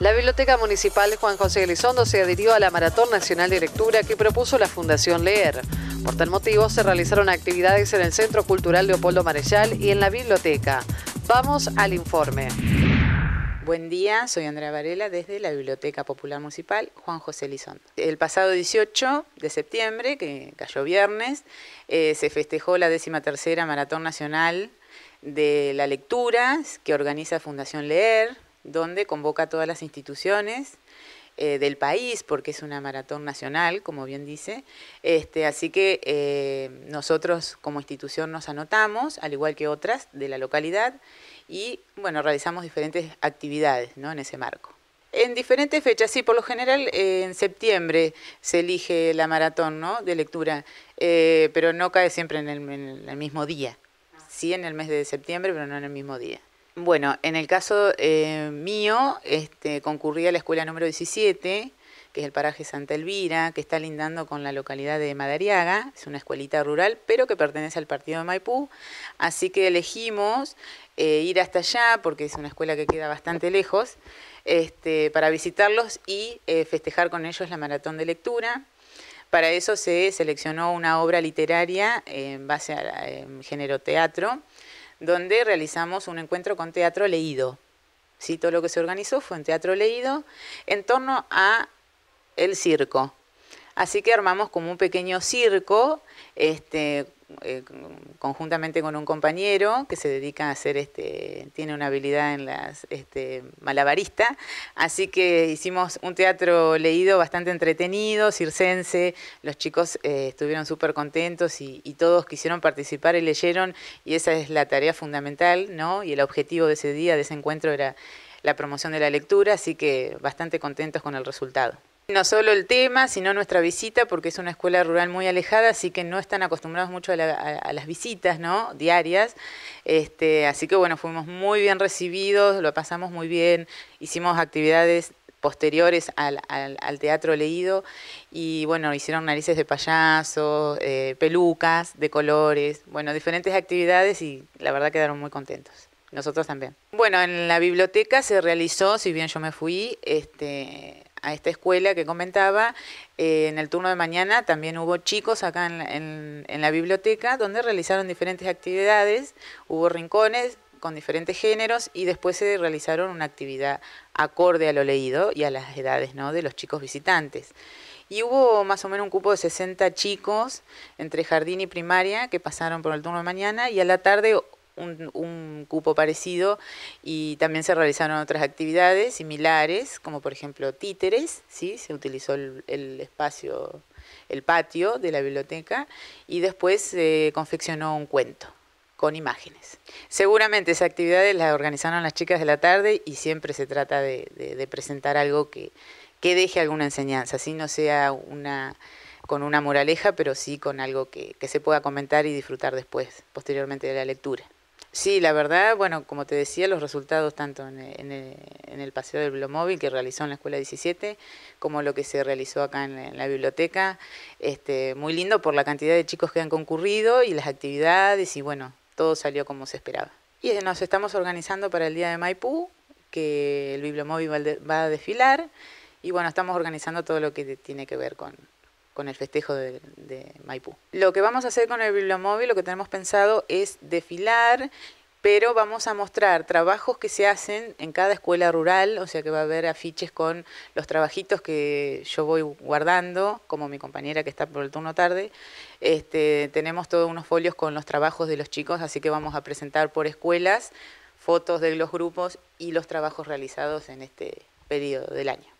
La Biblioteca Municipal Juan José Elizondo se adhirió a la Maratón Nacional de Lectura que propuso la Fundación Leer. Por tal motivo, se realizaron actividades en el Centro Cultural Leopoldo Marechal y en la biblioteca. Vamos al informe. Buen día, soy Andrea Varela desde la Biblioteca Popular Municipal Juan José Elizondo. El pasado 18 de septiembre, que cayó viernes, eh, se festejó la 13 Maratón Nacional de la Lectura que organiza Fundación Leer donde convoca a todas las instituciones eh, del país, porque es una maratón nacional, como bien dice. Este, así que eh, nosotros como institución nos anotamos, al igual que otras de la localidad, y bueno, realizamos diferentes actividades ¿no? en ese marco. En diferentes fechas, sí, por lo general eh, en septiembre se elige la maratón ¿no? de lectura, pero no cae siempre en el mismo día. Ah. Sí, en el mes de septiembre, pero no en el mismo día. Bueno, en el caso eh, mío, este, a la escuela número 17, que es el paraje Santa Elvira, que está lindando con la localidad de Madariaga, es una escuelita rural, pero que pertenece al partido de Maipú, así que elegimos eh, ir hasta allá, porque es una escuela que queda bastante lejos, este, para visitarlos y eh, festejar con ellos la maratón de lectura. Para eso se seleccionó una obra literaria en base al género teatro, donde realizamos un encuentro con teatro leído. ¿Sí? Todo lo que se organizó fue un teatro leído en torno a el circo. Así que armamos como un pequeño circo, este, eh, conjuntamente con un compañero que se dedica a hacer, este, tiene una habilidad en las este, malabarista, así que hicimos un teatro leído bastante entretenido, circense, los chicos eh, estuvieron súper contentos y, y, todos quisieron participar y leyeron, y esa es la tarea fundamental, ¿no? Y el objetivo de ese día, de ese encuentro, era la promoción de la lectura, así que bastante contentos con el resultado. No solo el tema, sino nuestra visita, porque es una escuela rural muy alejada, así que no están acostumbrados mucho a, las visitas ¿no? diarias. Este, así que bueno, fuimos muy bien recibidos, lo pasamos muy bien, hicimos actividades posteriores al, teatro leído y bueno, hicieron narices de payaso, eh, pelucas de colores, bueno, diferentes actividades y la verdad quedaron muy contentos. Nosotros también. Bueno, en la biblioteca se realizó, si bien yo me fui, este, a esta escuela que comentaba, eh, en el turno de mañana también hubo chicos acá en, la biblioteca donde realizaron diferentes actividades, hubo rincones, con diferentes géneros y después se realizaron una actividad acorde a lo leído y a las edades ¿no? de los chicos visitantes. Y hubo más o menos un cupo de 60 chicos entre jardín y primaria que pasaron por el turno de mañana y a la tarde un, cupo parecido y también se realizaron otras actividades similares, como por ejemplo títeres, ¿sí? se utilizó el, espacio, el patio de la biblioteca y después se confeccionó un cuento con imágenes. Seguramente esas actividades las organizaron las chicas de la tarde y siempre se trata de, presentar algo que, que deje alguna enseñanza, así no sea una con una moraleja, pero sí con algo que se pueda comentar y disfrutar después, posteriormente de la lectura. Sí, la verdad, bueno, como te decía, los resultados tanto en e, e, el, paseo del Móvil que realizó en la Escuela 17, como lo que se realizó acá en la, biblioteca, este, muy lindo por la cantidad de chicos que han concurrido y las actividades y bueno, todo salió como se esperaba. Y nos estamos organizando para el Día de Maipú, que el Bibliomóvil va a desfilar y bueno, estamos organizando todo lo que tiene que ver con, con el festejo de, Maipú. Lo que vamos a hacer con el bibliomóvil, lo que tenemos pensado es desfilar, pero vamos a mostrar trabajos que se hacen en cada escuela rural, o sea que va a haber afiches con los trabajitos que yo voy guardando, como mi compañera que está por el turno tarde. Este, tenemos todos unos folios con los trabajos de los chicos, así que vamos a presentar por escuelas fotos de los grupos y los trabajos realizados en este periodo del año.